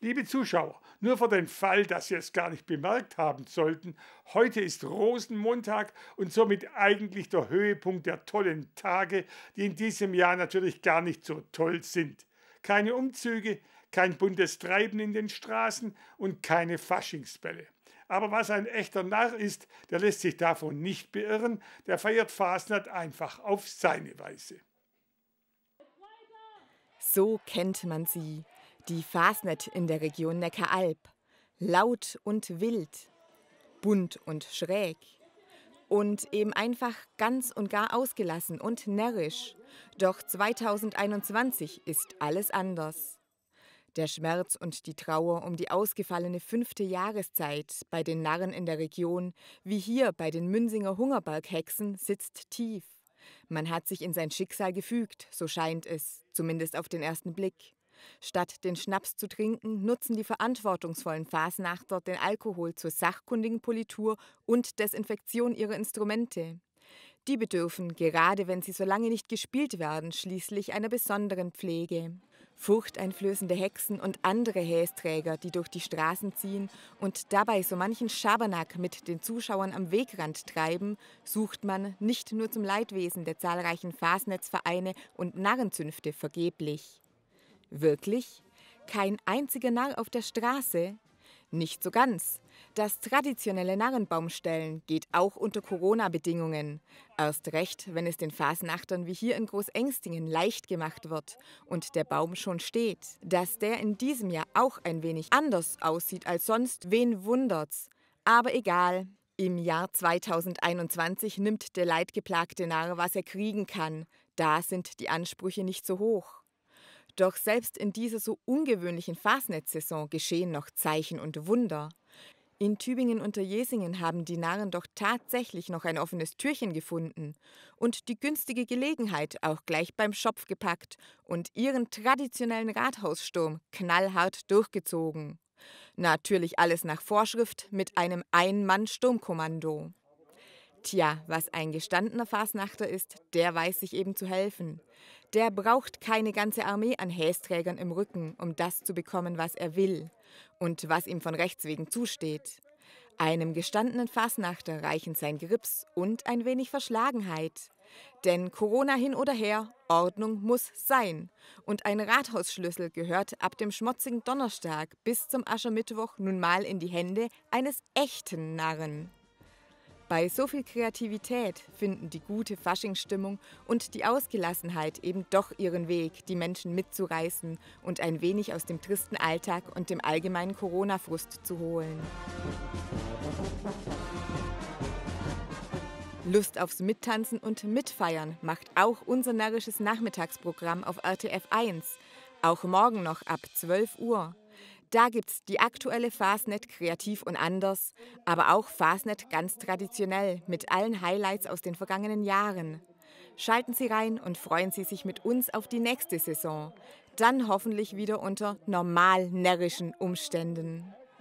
Liebe Zuschauer, nur für den Fall, dass Sie es gar nicht bemerkt haben sollten, heute ist Rosenmontag und somit eigentlich der Höhepunkt der tollen Tage, die in diesem Jahr natürlich gar nicht so toll sind. Keine Umzüge, kein buntes Treiben in den Straßen und keine Faschingsbälle. Aber was ein echter Narr ist, der lässt sich davon nicht beirren, der feiert Fasnacht einfach auf seine Weise. So kennt man sie, die Fasnet in der Region Neckaralb. Laut und wild. Bunt und schräg. Und eben einfach ganz und gar ausgelassen und närrisch. Doch 2021 ist alles anders. Der Schmerz und die Trauer um die ausgefallene fünfte Jahreszeit bei den Narren in der Region, wie hier bei den Münsinger Hungerberghexen, sitzt tief. Man hat sich in sein Schicksal gefügt, so scheint es, zumindest auf den ersten Blick. Statt den Schnaps zu trinken, nutzen die verantwortungsvollen Fasnachter den Alkohol zur sachkundigen Politur und Desinfektion ihrer Instrumente. Die bedürfen, gerade wenn sie so lange nicht gespielt werden, schließlich einer besonderen Pflege. Furchteinflößende Hexen und andere Hästräger, die durch die Straßen ziehen und dabei so manchen Schabernack mit den Zuschauern am Wegrand treiben, sucht man nicht nur zum Leidwesen der zahlreichen Fasnetzvereine und Narrenzünfte vergeblich. Wirklich? Kein einziger Narr auf der Straße? Nicht so ganz. Das traditionelle Narrenbaumstellen geht auch unter Corona-Bedingungen. Erst recht, wenn es den Phasenachtern wie hier in Großengstingen leicht gemacht wird und der Baum schon steht. Dass der in diesem Jahr auch ein wenig anders aussieht als sonst, wen wundert's? Aber egal. Im Jahr 2021 nimmt der leidgeplagte Narr, was er kriegen kann. Da sind die Ansprüche nicht so hoch. Doch selbst in dieser so ungewöhnlichen Fasnetzsaison geschehen noch Zeichen und Wunder. In Tübingen unter Jesingen haben die Narren doch tatsächlich noch ein offenes Türchen gefunden und die günstige Gelegenheit auch gleich beim Schopf gepackt und ihren traditionellen Rathaussturm knallhart durchgezogen. Natürlich alles nach Vorschrift mit einem Ein-Mann-Sturmkommando. Tja, was ein gestandener Fasnachter ist, der weiß sich eben zu helfen. Der braucht keine ganze Armee an Hästrägern im Rücken, um das zu bekommen, was er will und was ihm von Rechts wegen zusteht. Einem gestandenen Fasnachter reichen sein Grips und ein wenig Verschlagenheit. Denn Corona hin oder her, Ordnung muss sein. Und ein Rathausschlüssel gehört ab dem schmutzigen Donnerstag bis zum Aschermittwoch nun mal in die Hände eines echten Narren. Bei so viel Kreativität finden die gute Faschingsstimmung und die Ausgelassenheit eben doch ihren Weg, die Menschen mitzureißen und ein wenig aus dem tristen Alltag und dem allgemeinen Corona-Frust zu holen. Lust aufs Mittanzen und Mitfeiern macht auch unser närrisches Nachmittagsprogramm auf RTF 1, auch morgen noch ab 12 Uhr. Da gibt es die aktuelle Fastnet kreativ und anders, aber auch Fastnet ganz traditionell mit allen Highlights aus den vergangenen Jahren. Schalten Sie rein und freuen Sie sich mit uns auf die nächste Saison. Dann hoffentlich wieder unter normal närrischen Umständen.